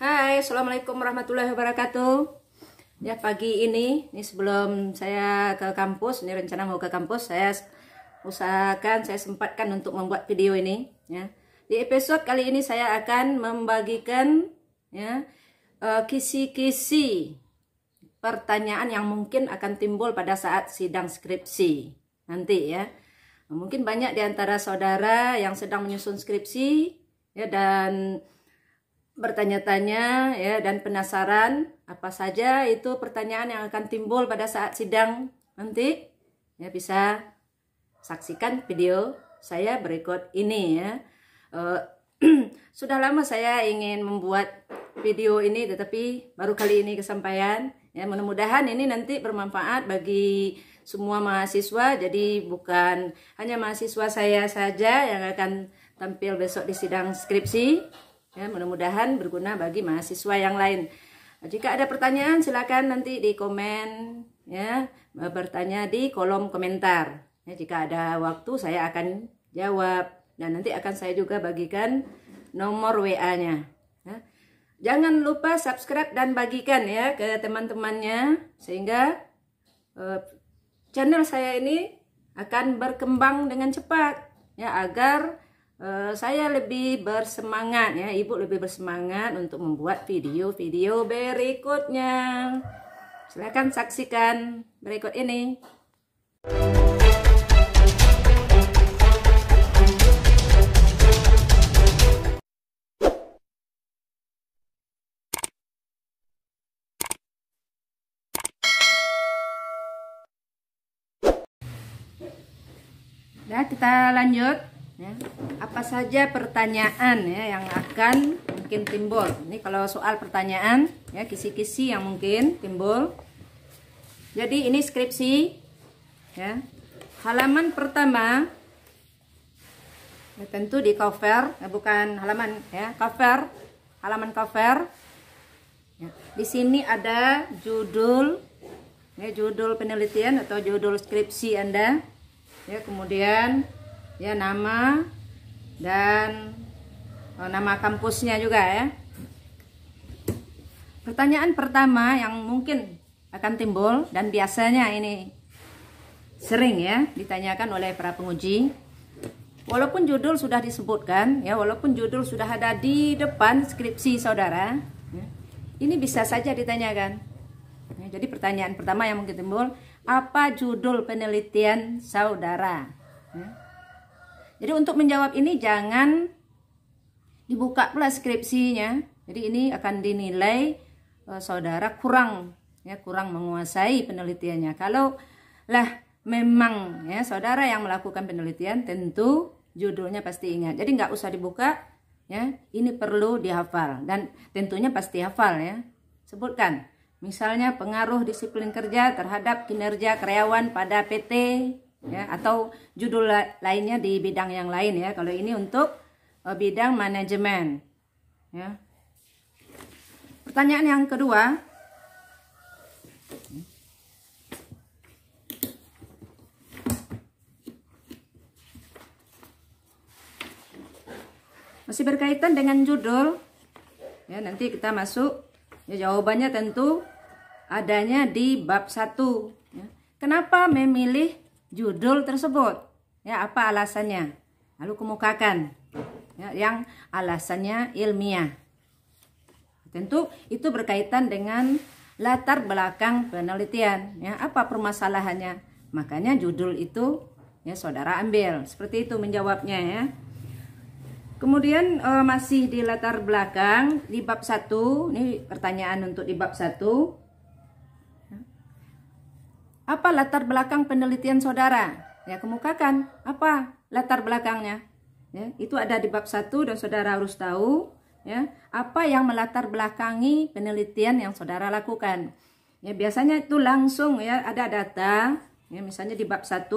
Hai, Assalamualaikum warahmatullahi wabarakatuh Ya pagi ini, ini sebelum saya ke kampus Ini rencana mau ke kampus Saya usahakan, saya sempatkan untuk membuat video ini ya. Di episode kali ini saya akan membagikan ya eh, Kisi-kisi pertanyaan yang mungkin akan timbul pada saat sidang skripsi Nanti ya Mungkin banyak di antara saudara yang sedang menyusun skripsi ya dan bertanya-tanya ya dan penasaran apa saja itu pertanyaan yang akan timbul pada saat sidang nanti ya bisa saksikan video saya berikut ini ya uh, sudah lama saya ingin membuat video ini tetapi baru kali ini kesampaian ya mudah-mudahan ini nanti bermanfaat bagi semua mahasiswa jadi bukan hanya mahasiswa saya saja yang akan tampil besok di sidang skripsi Ya, mudah-mudahan berguna bagi mahasiswa yang lain. Jika ada pertanyaan silakan nanti di komen ya, bertanya di kolom komentar. Ya, jika ada waktu saya akan jawab dan nanti akan saya juga bagikan nomor WA-nya. Ya. Jangan lupa subscribe dan bagikan ya ke teman-temannya sehingga eh, channel saya ini akan berkembang dengan cepat ya agar Eh, saya lebih bersemangat ya ibu lebih bersemangat untuk membuat video-video berikutnya silahkan saksikan berikut ini Nah, kita lanjut ya. apa saja pertanyaan ya yang akan mungkin timbul ini kalau soal pertanyaan ya kisi-kisi yang mungkin timbul jadi ini skripsi ya halaman pertama ya, tentu di cover ya, bukan halaman ya cover halaman cover ya. di sini ada judul ya, judul penelitian atau judul skripsi anda ya kemudian ya nama dan oh, nama kampusnya juga ya pertanyaan pertama yang mungkin akan timbul dan biasanya ini sering ya ditanyakan oleh para penguji walaupun judul sudah disebutkan ya walaupun judul sudah ada di depan skripsi saudara ya, ini bisa saja ditanyakan ya, jadi pertanyaan pertama yang mungkin timbul apa judul penelitian saudara ya. Jadi untuk menjawab ini jangan dibuka pula skripsinya. Jadi ini akan dinilai e, saudara kurang ya kurang menguasai penelitiannya. Kalau lah memang ya saudara yang melakukan penelitian tentu judulnya pasti ingat. Jadi nggak usah dibuka ya. Ini perlu dihafal dan tentunya pasti hafal ya. Sebutkan misalnya pengaruh disiplin kerja terhadap kinerja karyawan pada PT ya atau judul lainnya di bidang yang lain ya kalau ini untuk uh, bidang manajemen ya pertanyaan yang kedua masih berkaitan dengan judul ya nanti kita masuk ya, jawabannya tentu adanya di bab 1 ya. kenapa memilih judul tersebut. Ya, apa alasannya? Lalu kemukakan ya, yang alasannya ilmiah. Tentu itu berkaitan dengan latar belakang penelitian. Ya, apa permasalahannya? Makanya judul itu ya saudara ambil. Seperti itu menjawabnya ya. Kemudian e, masih di latar belakang di bab 1, ini pertanyaan untuk di bab 1. Apa latar belakang penelitian saudara? Ya, kemukakan. Apa latar belakangnya? Ya, itu ada di bab 1 dan saudara harus tahu ya, apa yang melatar belakangi penelitian yang saudara lakukan. Ya, biasanya itu langsung ya ada data, ya misalnya di bab 1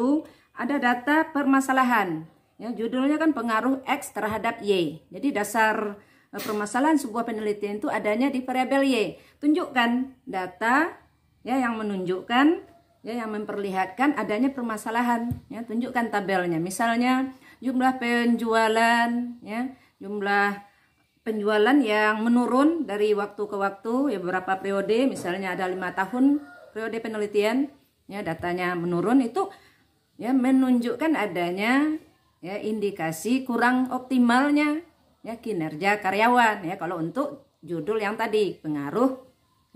ada data permasalahan. Ya, judulnya kan pengaruh X terhadap Y. Jadi dasar eh, permasalahan sebuah penelitian itu adanya di variabel Y. Tunjukkan data ya yang menunjukkan ya yang memperlihatkan adanya permasalahan ya tunjukkan tabelnya misalnya jumlah penjualan ya jumlah penjualan yang menurun dari waktu ke waktu ya beberapa periode misalnya ada lima tahun periode penelitian ya datanya menurun itu ya menunjukkan adanya ya indikasi kurang optimalnya ya kinerja karyawan ya kalau untuk judul yang tadi pengaruh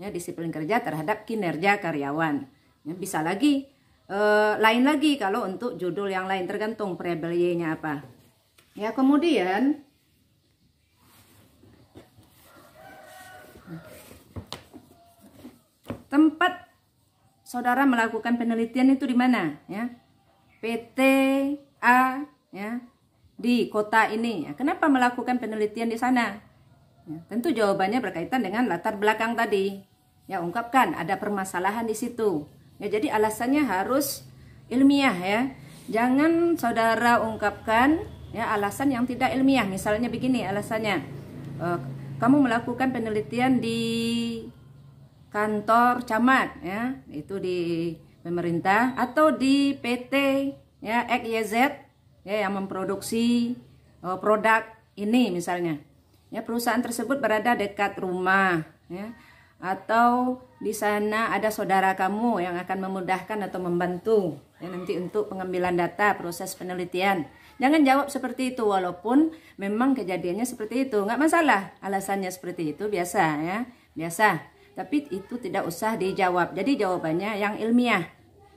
ya disiplin kerja terhadap kinerja karyawan Ya, bisa lagi e, lain lagi kalau untuk judul yang lain tergantung variabel nya apa. Ya, kemudian tempat saudara melakukan penelitian itu di mana ya PT A ya di kota ini ya. kenapa melakukan penelitian di sana ya, tentu jawabannya berkaitan dengan latar belakang tadi ya ungkapkan ada permasalahan di situ Ya, jadi alasannya harus ilmiah ya. Jangan saudara ungkapkan ya alasan yang tidak ilmiah. Misalnya begini alasannya. uh, kamu melakukan penelitian di kantor camat ya, itu di pemerintah atau di PT ya XYZ ya yang memproduksi uh, produk ini misalnya. Ya perusahaan tersebut berada dekat rumah ya atau di sana ada saudara kamu yang akan memudahkan atau membantu ya, nanti untuk pengambilan data proses penelitian jangan jawab seperti itu walaupun memang kejadiannya seperti itu nggak masalah alasannya seperti itu biasa ya biasa tapi itu tidak usah dijawab jadi jawabannya yang ilmiah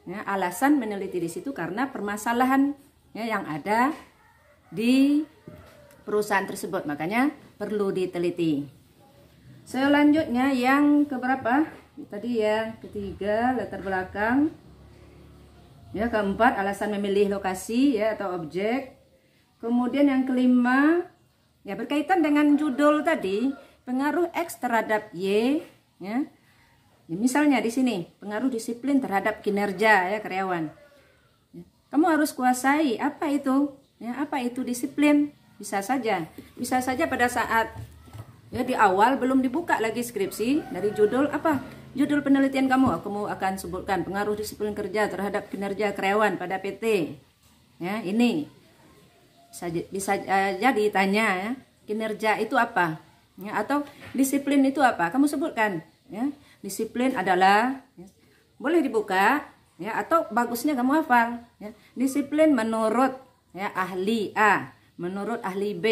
ya, alasan meneliti di situ karena permasalahan ya, yang ada di perusahaan tersebut makanya perlu diteliti selanjutnya yang keberapa tadi ya ketiga latar belakang ya keempat alasan memilih lokasi ya atau objek kemudian yang kelima ya berkaitan dengan judul tadi pengaruh X terhadap Y ya, ya misalnya di sini pengaruh disiplin terhadap kinerja ya karyawan ya, kamu harus kuasai apa itu ya apa itu disiplin bisa saja bisa saja pada saat ya di awal belum dibuka lagi skripsi dari judul apa judul penelitian kamu kamu akan sebutkan pengaruh disiplin kerja terhadap kinerja karyawan pada PT ya ini bisa bisa tanya eh, tanya ya kinerja itu apa ya atau disiplin itu apa kamu sebutkan ya disiplin adalah ya, boleh dibuka ya atau bagusnya kamu hafal ya disiplin menurut ya ahli A menurut ahli B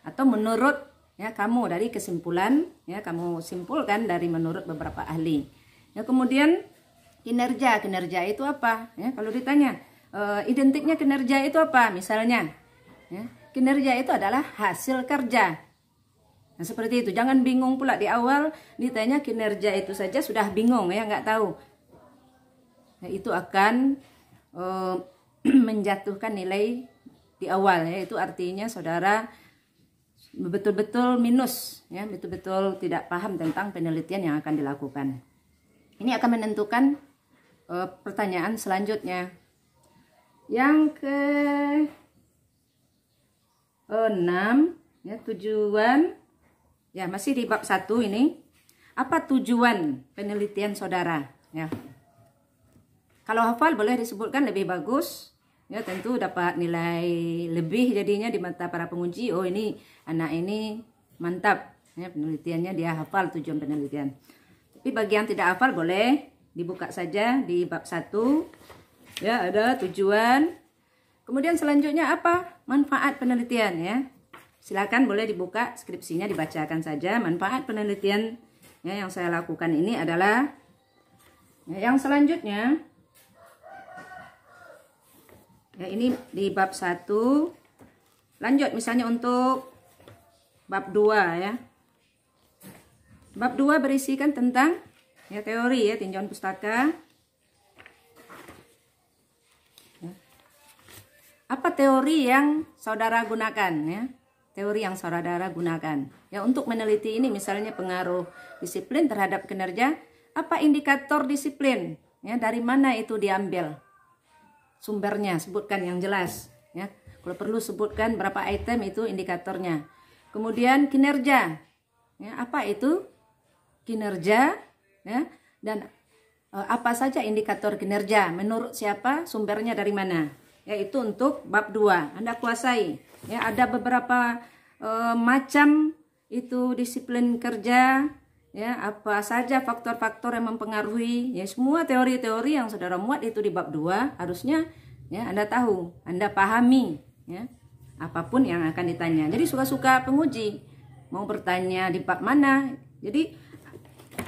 atau menurut ya kamu dari kesimpulan ya kamu simpulkan dari menurut beberapa ahli ya kemudian kinerja kinerja itu apa ya kalau ditanya e, identiknya kinerja itu apa misalnya ya, kinerja itu adalah hasil kerja nah seperti itu jangan bingung pula di awal ditanya kinerja itu saja sudah bingung ya nggak tahu nah, itu akan e, menjatuhkan nilai di awal ya itu artinya saudara betul-betul minus ya betul-betul tidak paham tentang penelitian yang akan dilakukan ini akan menentukan uh, pertanyaan selanjutnya yang ke enam ya tujuan ya masih di bab satu ini apa tujuan penelitian saudara ya kalau hafal boleh disebutkan lebih bagus ya tentu dapat nilai lebih jadinya di mata para penguji oh ini anak ini mantap ya penelitiannya dia hafal tujuan penelitian tapi bagi yang tidak hafal boleh dibuka saja di bab 1 ya ada tujuan kemudian selanjutnya apa manfaat penelitian ya silakan boleh dibuka skripsinya dibacakan saja manfaat penelitian ya yang saya lakukan ini adalah ya, yang selanjutnya ya, ini di bab 1 lanjut misalnya untuk bab 2 ya bab 2 berisikan tentang ya teori ya tinjauan pustaka ya. apa teori yang saudara gunakan ya teori yang saudara gunakan ya untuk meneliti ini misalnya pengaruh disiplin terhadap kinerja apa indikator disiplin ya dari mana itu diambil sumbernya sebutkan yang jelas ya kalau perlu sebutkan berapa item itu indikatornya kemudian kinerja ya apa itu kinerja ya dan e, apa saja indikator kinerja menurut siapa sumbernya dari mana yaitu untuk bab 2 Anda kuasai ya ada beberapa e, macam itu disiplin kerja ya apa saja faktor-faktor yang mempengaruhi ya semua teori-teori yang saudara muat itu di bab 2 harusnya ya Anda tahu, Anda pahami ya apapun yang akan ditanya. Jadi suka-suka penguji mau bertanya di bab mana. Jadi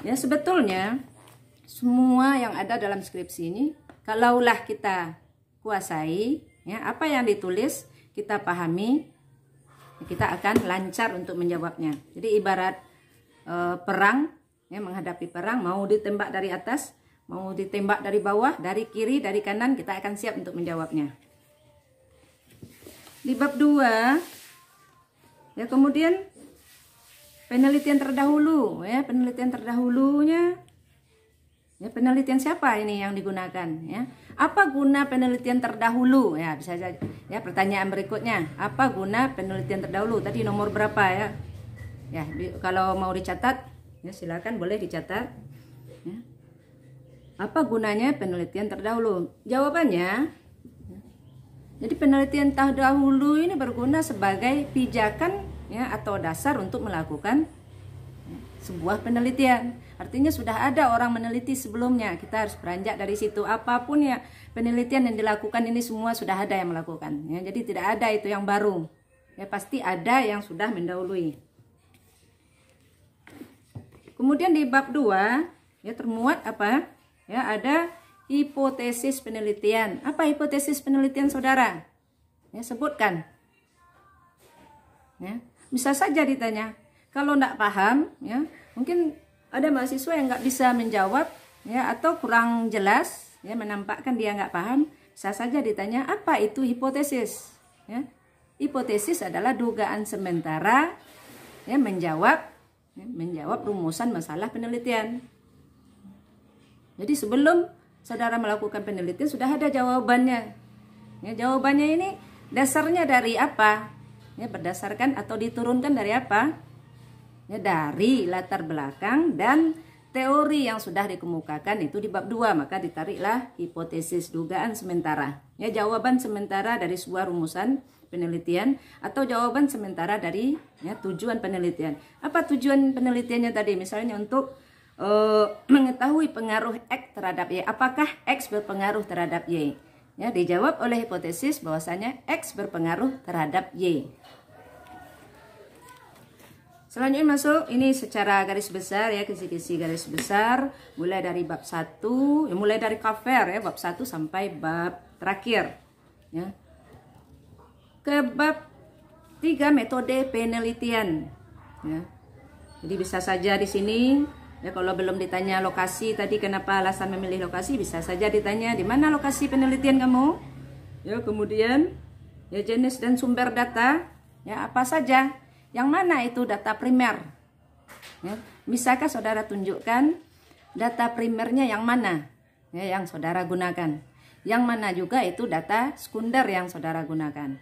ya sebetulnya semua yang ada dalam skripsi ini kalaulah kita kuasai ya apa yang ditulis kita pahami ya, kita akan lancar untuk menjawabnya. Jadi ibarat uh, perang ya menghadapi perang mau ditembak dari atas mau ditembak dari bawah dari kiri dari kanan kita akan siap untuk menjawabnya di bab 2 ya kemudian penelitian terdahulu ya penelitian terdahulunya ya penelitian siapa ini yang digunakan ya apa guna penelitian terdahulu ya bisa saja ya pertanyaan berikutnya apa guna penelitian terdahulu tadi nomor berapa ya ya kalau mau dicatat ya silakan boleh dicatat ya. apa gunanya penelitian terdahulu jawabannya jadi penelitian terdahulu ini berguna sebagai pijakan ya atau dasar untuk melakukan ya, sebuah penelitian. Artinya sudah ada orang meneliti sebelumnya. Kita harus beranjak dari situ. Apapun ya penelitian yang dilakukan ini semua sudah ada yang melakukan. Ya, jadi tidak ada itu yang baru. Ya pasti ada yang sudah mendahului. Kemudian di bab 2 ya termuat apa? Ya, ada hipotesis penelitian. Apa hipotesis penelitian Saudara? Ya, sebutkan. Ya, bisa saja ditanya. Kalau tidak paham, ya, mungkin ada mahasiswa yang nggak bisa menjawab, ya, atau kurang jelas, ya, menampakkan dia nggak paham. Bisa saja ditanya apa itu hipotesis. Ya. Hipotesis adalah dugaan sementara, ya, menjawab menjawab rumusan masalah penelitian. Jadi sebelum saudara melakukan penelitian sudah ada jawabannya. Ya, jawabannya ini dasarnya dari apa? Ya, berdasarkan atau diturunkan dari apa? Ya, dari latar belakang dan teori yang sudah dikemukakan itu di bab 2 maka ditariklah hipotesis dugaan sementara ya jawaban sementara dari sebuah rumusan penelitian atau jawaban sementara dari ya, tujuan penelitian. Apa tujuan penelitiannya tadi? Misalnya untuk uh, mengetahui pengaruh X terhadap Y. Apakah X berpengaruh terhadap Y? Ya, dijawab oleh hipotesis bahwasanya X berpengaruh terhadap Y. Selanjutnya masuk ini secara garis besar ya kisi-kisi garis besar mulai dari bab 1 ya mulai dari cover ya bab 1 sampai bab terakhir ya ke bab 3 metode penelitian. Ya. Jadi bisa saja di sini ya kalau belum ditanya lokasi tadi kenapa alasan memilih lokasi bisa saja ditanya di mana lokasi penelitian kamu. Ya, kemudian ya jenis dan sumber data ya apa saja. Yang mana itu data primer? Ya, bisakah saudara tunjukkan data primernya yang mana? Ya, yang saudara gunakan. Yang mana juga itu data sekunder yang saudara gunakan.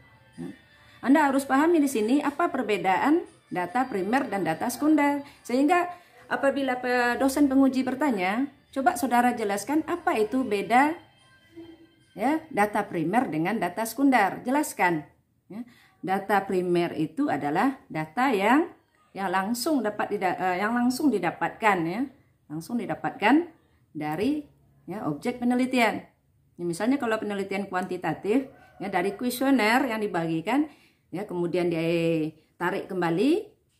Anda harus pahami di sini apa perbedaan data primer dan data sekunder. Sehingga apabila dosen penguji bertanya, coba saudara jelaskan apa itu beda ya data primer dengan data sekunder. Jelaskan. Ya. Data primer itu adalah data yang yang langsung dapat eh, yang langsung didapatkan ya, langsung didapatkan dari ya objek penelitian. Ya, misalnya kalau penelitian kuantitatif ya dari kuesioner yang dibagikan ya kemudian tarik kembali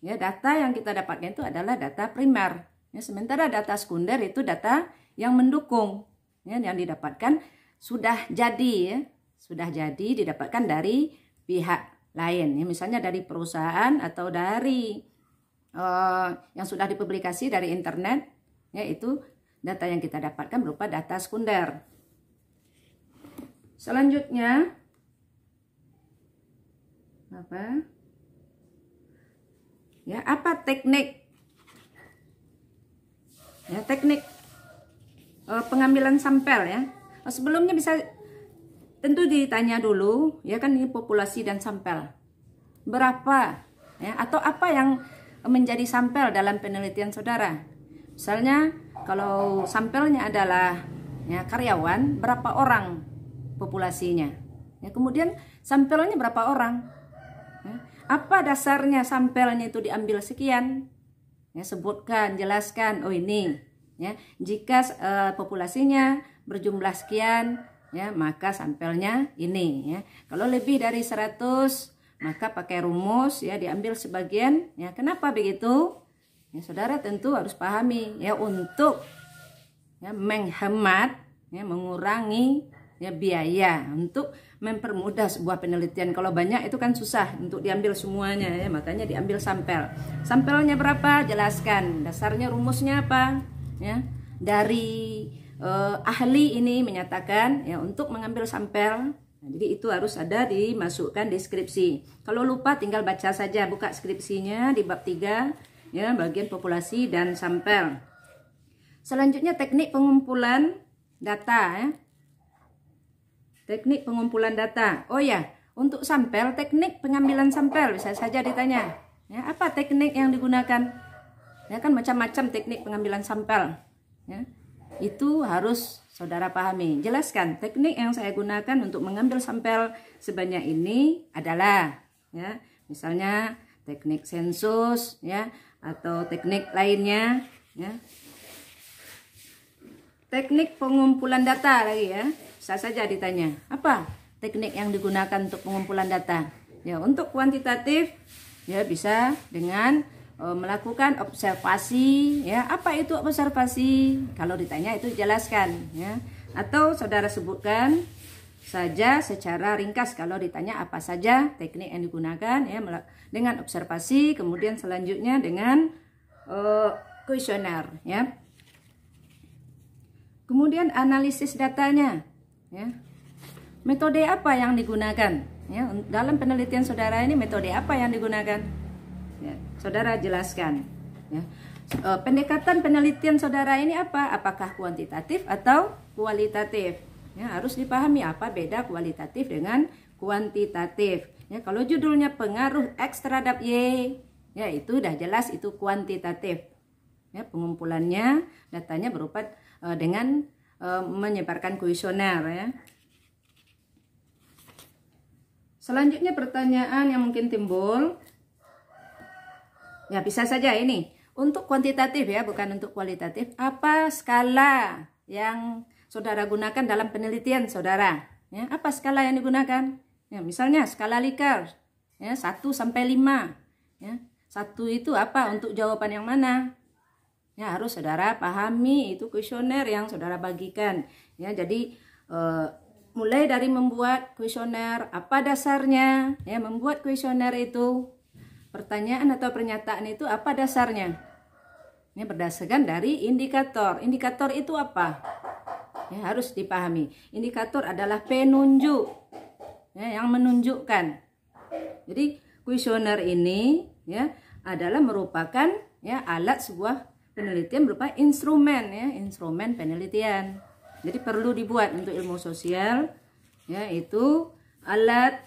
ya data yang kita dapatkan itu adalah data primer ya, sementara data sekunder itu data yang mendukung ya, yang didapatkan sudah jadi ya sudah jadi didapatkan dari pihak lain ya misalnya dari perusahaan atau dari uh, yang sudah dipublikasi dari internet yaitu data yang kita dapatkan berupa data sekunder selanjutnya apa ya apa teknik ya teknik uh, pengambilan sampel ya oh, sebelumnya bisa tentu ditanya dulu ya kan ini populasi dan sampel berapa ya atau apa yang menjadi sampel dalam penelitian saudara misalnya kalau sampelnya adalah ya karyawan berapa orang populasinya ya kemudian sampelnya berapa orang apa dasarnya sampelnya itu diambil sekian? Ya, sebutkan, jelaskan. Oh ini, ya. Jika uh, populasinya berjumlah sekian, ya maka sampelnya ini. Ya. Kalau lebih dari 100 maka pakai rumus ya diambil sebagian. Ya kenapa begitu? Ya, saudara tentu harus pahami ya untuk ya, menghemat, ya, mengurangi ya biaya untuk mempermudah sebuah penelitian. Kalau banyak itu kan susah untuk diambil semuanya ya, makanya diambil sampel. Sampelnya berapa? Jelaskan. Dasarnya rumusnya apa? Ya. Dari eh, ahli ini menyatakan ya untuk mengambil sampel nah, jadi itu harus ada dimasukkan deskripsi. Kalau lupa tinggal baca saja, buka skripsinya di bab 3 ya, bagian populasi dan sampel. Selanjutnya teknik pengumpulan data ya. Teknik pengumpulan data. Oh ya, untuk sampel, teknik pengambilan sampel bisa saja ditanya. Ya, apa teknik yang digunakan? Ya kan macam-macam teknik pengambilan sampel. Ya. Itu harus saudara pahami. Jelaskan teknik yang saya gunakan untuk mengambil sampel sebanyak ini adalah ya, misalnya teknik sensus ya atau teknik lainnya ya. Teknik pengumpulan data lagi ya bisa saja ditanya, apa teknik yang digunakan untuk pengumpulan data? Ya, untuk kuantitatif ya bisa dengan e, melakukan observasi ya. Apa itu observasi? Kalau ditanya itu jelaskan ya. Atau saudara sebutkan saja secara ringkas kalau ditanya apa saja teknik yang digunakan ya dengan observasi kemudian selanjutnya dengan eh, kuesioner uh, ya kemudian analisis datanya ya metode apa yang digunakan ya dalam penelitian saudara ini metode apa yang digunakan ya, saudara jelaskan ya e, pendekatan penelitian saudara ini apa apakah kuantitatif atau kualitatif ya harus dipahami apa beda kualitatif dengan kuantitatif ya kalau judulnya pengaruh x terhadap y ya itu sudah jelas itu kuantitatif ya pengumpulannya datanya berupa e, dengan Eh, menyebarkan kuesioner ya. Selanjutnya pertanyaan yang mungkin timbul. Ya bisa saja ini. Untuk kuantitatif ya, bukan untuk kualitatif. Apa skala yang saudara gunakan dalam penelitian saudara? Ya, apa skala yang digunakan? Ya, misalnya skala Likert. Ya, 1 sampai 5. Ya, 1 itu apa untuk jawaban yang mana? Ya harus saudara pahami itu kuesioner yang saudara bagikan. Ya jadi eh, mulai dari membuat kuesioner apa dasarnya ya membuat kuesioner itu pertanyaan atau pernyataan itu apa dasarnya? Ini berdasarkan dari indikator. Indikator itu apa? Ya, harus dipahami. Indikator adalah penunjuk ya, yang menunjukkan. Jadi kuesioner ini ya adalah merupakan ya alat sebuah penelitian berupa instrumen ya instrumen penelitian jadi perlu dibuat untuk ilmu sosial yaitu alat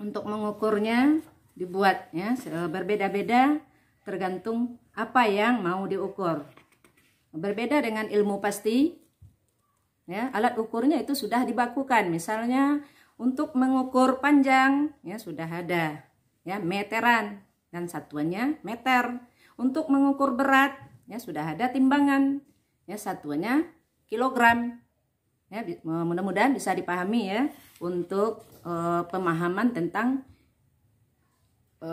untuk mengukurnya dibuat ya berbeda-beda tergantung apa yang mau diukur berbeda dengan ilmu pasti ya alat ukurnya itu sudah dibakukan misalnya untuk mengukur panjang ya sudah ada ya meteran dan satuannya meter untuk mengukur berat ya sudah ada timbangan ya satuannya kilogram ya eh, mudah-mudahan bisa dipahami ya untuk e, pemahaman tentang e,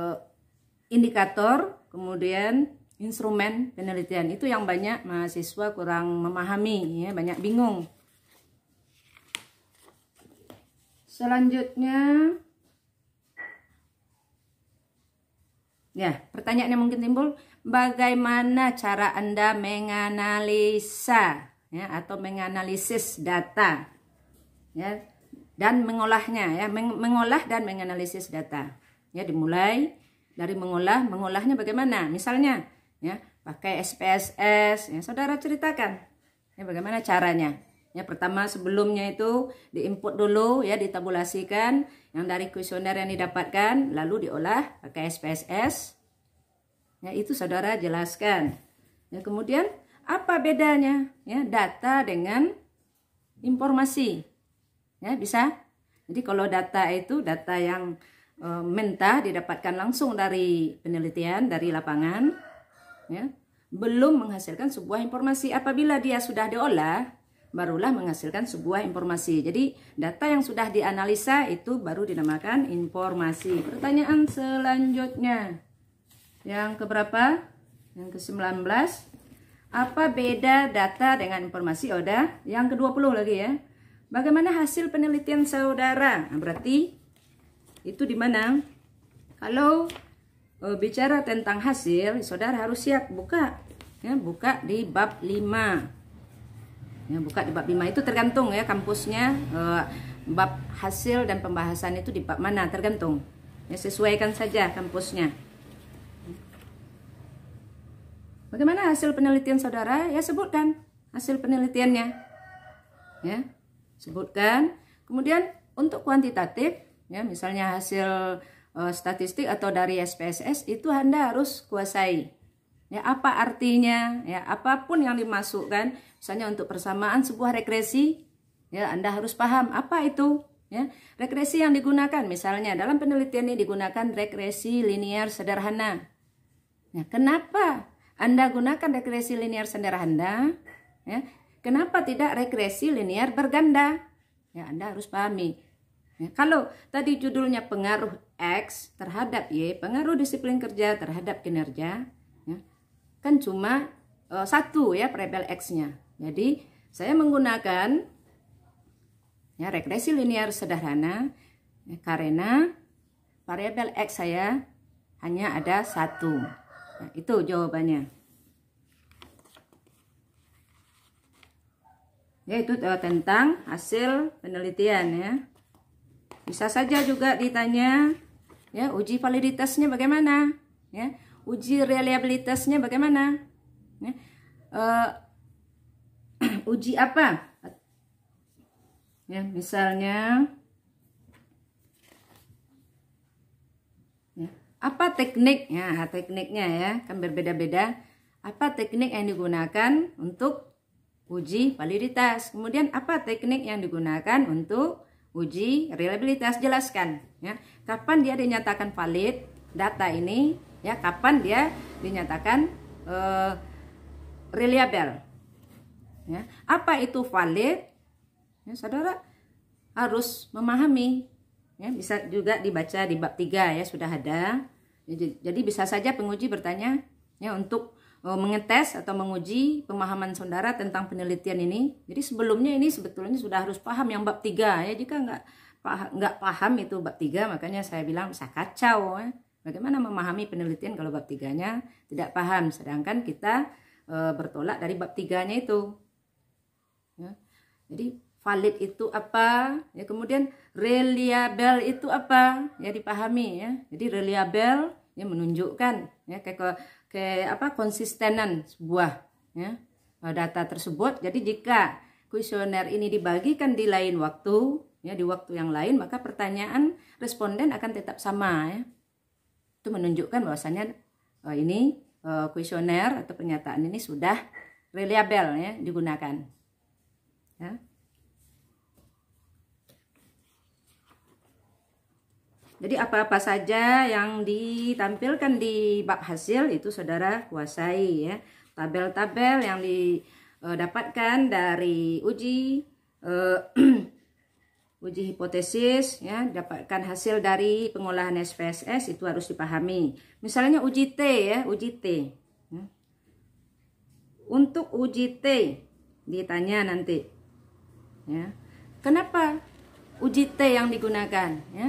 indikator kemudian instrumen penelitian itu yang banyak mahasiswa kurang memahami ya banyak bingung selanjutnya Ya, pertanyaan yang mungkin timbul, bagaimana cara Anda menganalisa ya atau menganalisis data? Ya, dan mengolahnya ya, mengolah dan menganalisis data. Ya, dimulai dari mengolah, mengolahnya bagaimana? Misalnya, ya, pakai SPSS, ya, Saudara ceritakan. Ya, bagaimana caranya? Ya, pertama sebelumnya itu diinput dulu ya, ditabulasikan yang dari kuesioner yang didapatkan lalu diolah pakai SPSS. Ya, itu saudara jelaskan. Ya, kemudian apa bedanya ya data dengan informasi? Ya, bisa. Jadi kalau data itu data yang e, mentah didapatkan langsung dari penelitian dari lapangan ya, belum menghasilkan sebuah informasi apabila dia sudah diolah barulah menghasilkan sebuah informasi. Jadi data yang sudah dianalisa itu baru dinamakan informasi. Pertanyaan selanjutnya. Yang keberapa? Yang ke-19. Apa beda data dengan informasi? Oda. Yang ke-20 lagi ya. Bagaimana hasil penelitian saudara? Nah, berarti itu di mana? Kalau e, bicara tentang hasil, saudara harus siap buka ya, buka di bab 5 ya, buka di bab 5 itu tergantung ya kampusnya eh, bab hasil dan pembahasan itu di bab mana tergantung ya sesuaikan saja kampusnya bagaimana hasil penelitian saudara ya sebutkan hasil penelitiannya ya sebutkan kemudian untuk kuantitatif ya misalnya hasil eh, statistik atau dari SPSS itu Anda harus kuasai ya apa artinya ya apapun yang dimasukkan misalnya untuk persamaan sebuah regresi ya Anda harus paham apa itu ya regresi yang digunakan misalnya dalam penelitian ini digunakan regresi linear sederhana ya kenapa Anda gunakan regresi linear sederhana ya kenapa tidak regresi linear berganda ya Anda harus pahami Ya, kalau tadi judulnya pengaruh X terhadap Y, pengaruh disiplin kerja terhadap kinerja, kan cuma uh, satu ya parabel X-nya. Jadi saya menggunakan ya regresi linear sederhana ya, karena variabel X saya hanya ada satu. Nah, itu jawabannya. yaitu eh, tentang hasil penelitian ya. Bisa saja juga ditanya ya uji validitasnya bagaimana ya uji reliabilitasnya bagaimana ya. uh, uji apa ya misalnya ya, apa teknik ya tekniknya ya kan berbeda-beda apa teknik yang digunakan untuk uji validitas kemudian apa teknik yang digunakan untuk uji reliabilitas jelaskan ya kapan dia dinyatakan valid data ini ya kapan dia dinyatakan uh, reliable ya apa itu valid ya, saudara harus memahami ya bisa juga dibaca di bab 3 ya sudah ada jadi bisa saja penguji bertanya ya untuk uh, mengetes atau menguji pemahaman saudara tentang penelitian ini jadi sebelumnya ini sebetulnya sudah harus paham yang bab 3 ya jika nggak nggak paham itu bab 3 makanya saya bilang bisa kacau ya Bagaimana memahami penelitian kalau bab tiganya tidak paham, sedangkan kita e, bertolak dari bab tiganya itu. Ya. Jadi valid itu apa? Ya, kemudian reliable itu apa? Ya dipahami ya. Jadi reliable ya menunjukkan ya kayak ke apa konsistenan sebuah ya e, data tersebut. Jadi jika kuesioner ini dibagikan di lain waktu ya di waktu yang lain maka pertanyaan responden akan tetap sama ya itu menunjukkan bahwasanya uh, e, ini e, kuesioner uh, atau pernyataan ini sudah reliable ya digunakan. Ya. Jadi apa-apa saja yang ditampilkan di bab hasil itu saudara kuasai ya. Tabel-tabel yang didapatkan e, dari uji uji hipotesis ya dapatkan hasil dari pengolahan SPSS itu harus dipahami misalnya uji T ya uji T ya. untuk uji T ditanya nanti ya kenapa uji T yang digunakan ya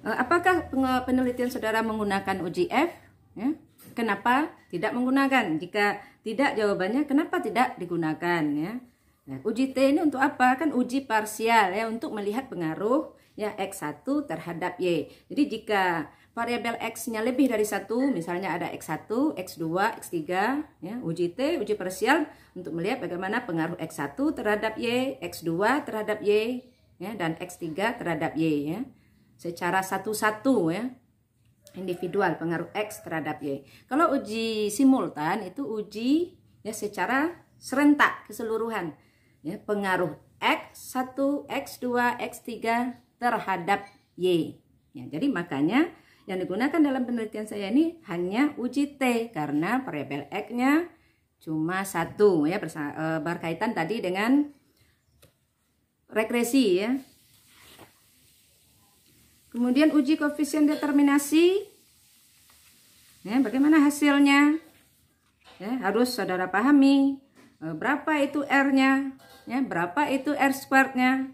e, apakah penelitian saudara menggunakan uji F ya kenapa tidak menggunakan jika tidak jawabannya kenapa tidak digunakan ya Nah, uji T ini untuk apa? Kan uji parsial ya untuk melihat pengaruh ya X1 terhadap Y. Jadi jika variabel X-nya lebih dari satu, misalnya ada X1, X2, X3, ya, uji T, uji parsial untuk melihat bagaimana pengaruh X1 terhadap Y, X2 terhadap Y, ya, dan X3 terhadap Y ya. Secara satu-satu ya, individual pengaruh X terhadap Y. Kalau uji simultan itu uji ya secara serentak keseluruhan ya, pengaruh X1, X2, X3 terhadap Y. Ya, jadi makanya yang digunakan dalam penelitian saya ini hanya uji T karena variabel X-nya cuma satu ya e, berkaitan tadi dengan regresi ya. Kemudian uji koefisien determinasi. Ya, bagaimana hasilnya? Ya, harus saudara pahami e, berapa itu R-nya, ya berapa itu R squarednya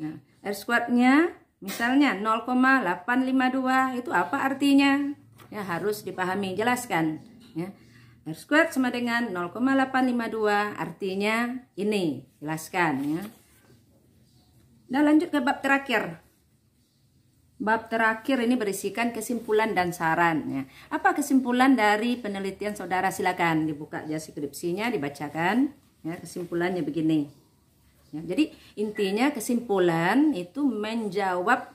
nah, R squarednya misalnya 0,852 itu apa artinya ya harus dipahami jelaskan ya R squared sama dengan 0,852 artinya ini jelaskan ya Nah lanjut ke bab terakhir Bab terakhir ini berisikan kesimpulan dan saran ya. Apa kesimpulan dari penelitian saudara silakan dibuka ya skripsinya dibacakan ya kesimpulannya begini ya, jadi intinya kesimpulan itu menjawab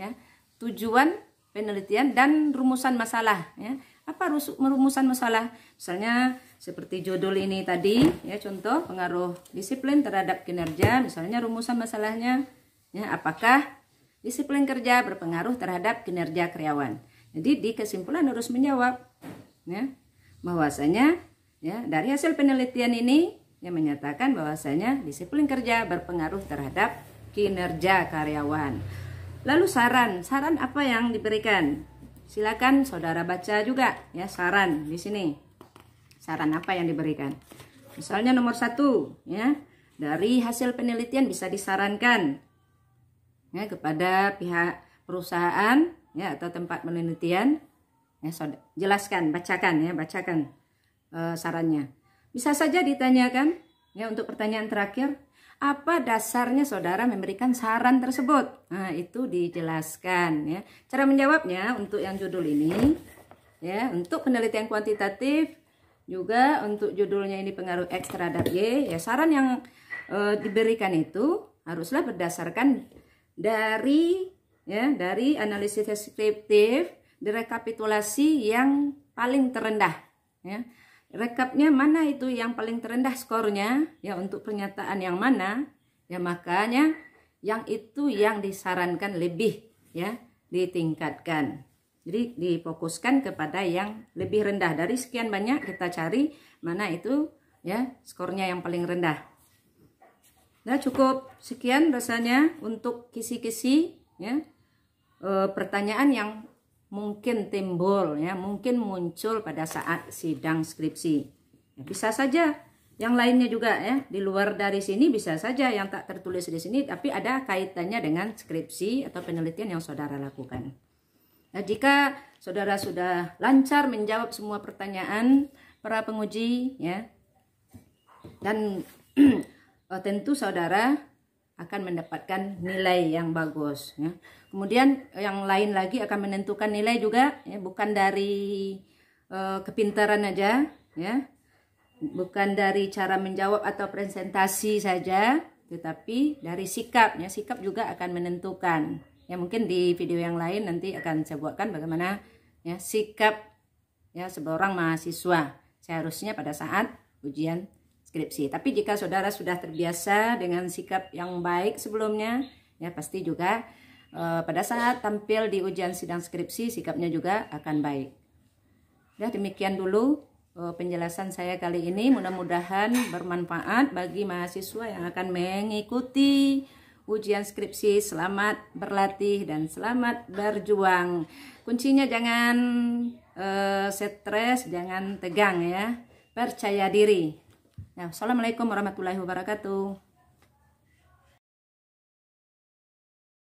ya tujuan penelitian dan rumusan masalah ya apa merumusan masalah misalnya seperti judul ini tadi ya contoh pengaruh disiplin terhadap kinerja misalnya rumusan masalahnya ya apakah disiplin kerja berpengaruh terhadap kinerja karyawan jadi di kesimpulan harus menjawab ya bahwasanya ya dari hasil penelitian ini yang menyatakan bahwasanya disiplin kerja berpengaruh terhadap kinerja karyawan. Lalu saran, saran apa yang diberikan? Silakan saudara baca juga ya saran di sini. Saran apa yang diberikan? Misalnya nomor satu ya dari hasil penelitian bisa disarankan ya kepada pihak perusahaan ya atau tempat penelitian ya saudara, jelaskan bacakan ya bacakan uh, sarannya. Bisa saja ditanyakan, ya untuk pertanyaan terakhir, apa dasarnya saudara memberikan saran tersebut? Nah, itu dijelaskan ya. Cara menjawabnya untuk yang judul ini ya, untuk penelitian kuantitatif juga untuk judulnya ini pengaruh X terhadap Y, ya saran yang e, diberikan itu haruslah berdasarkan dari ya dari analisis deskriptif, direkapitulasi yang paling terendah ya rekapnya mana itu yang paling terendah skornya ya untuk pernyataan yang mana ya makanya yang itu yang disarankan lebih ya ditingkatkan jadi difokuskan kepada yang lebih rendah dari sekian banyak kita cari mana itu ya skornya yang paling rendah nah cukup sekian rasanya untuk kisi-kisi ya e, pertanyaan yang mungkin timbul ya, mungkin muncul pada saat sidang skripsi. Ya, bisa saja yang lainnya juga ya, di luar dari sini bisa saja yang tak tertulis di sini tapi ada kaitannya dengan skripsi atau penelitian yang saudara lakukan. Nah, jika saudara sudah lancar menjawab semua pertanyaan para penguji ya dan oh, tentu saudara akan mendapatkan nilai yang bagus ya. Kemudian eh, yang lain lagi akan menentukan nilai juga, ya, bukan dari e, kepintaran aja, ya, bukan dari cara menjawab atau presentasi saja, tetapi dari sikapnya, sikap juga akan menentukan. Ya mungkin di video yang lain nanti akan saya buatkan bagaimana ya sikap ya seorang mahasiswa seharusnya pada saat ujian skripsi. Tapi jika saudara sudah terbiasa dengan sikap yang baik sebelumnya, ya pasti juga Eh, pada saat tampil di ujian sidang skripsi sikapnya juga akan baik. Ya, demikian dulu eh, penjelasan saya kali ini. Mudah-mudahan bermanfaat bagi mahasiswa yang akan mengikuti ujian skripsi. Selamat berlatih dan selamat berjuang. Kuncinya jangan uh, stres, jangan tegang ya. Percaya diri. Nah, Assalamualaikum warahmatullahi wabarakatuh.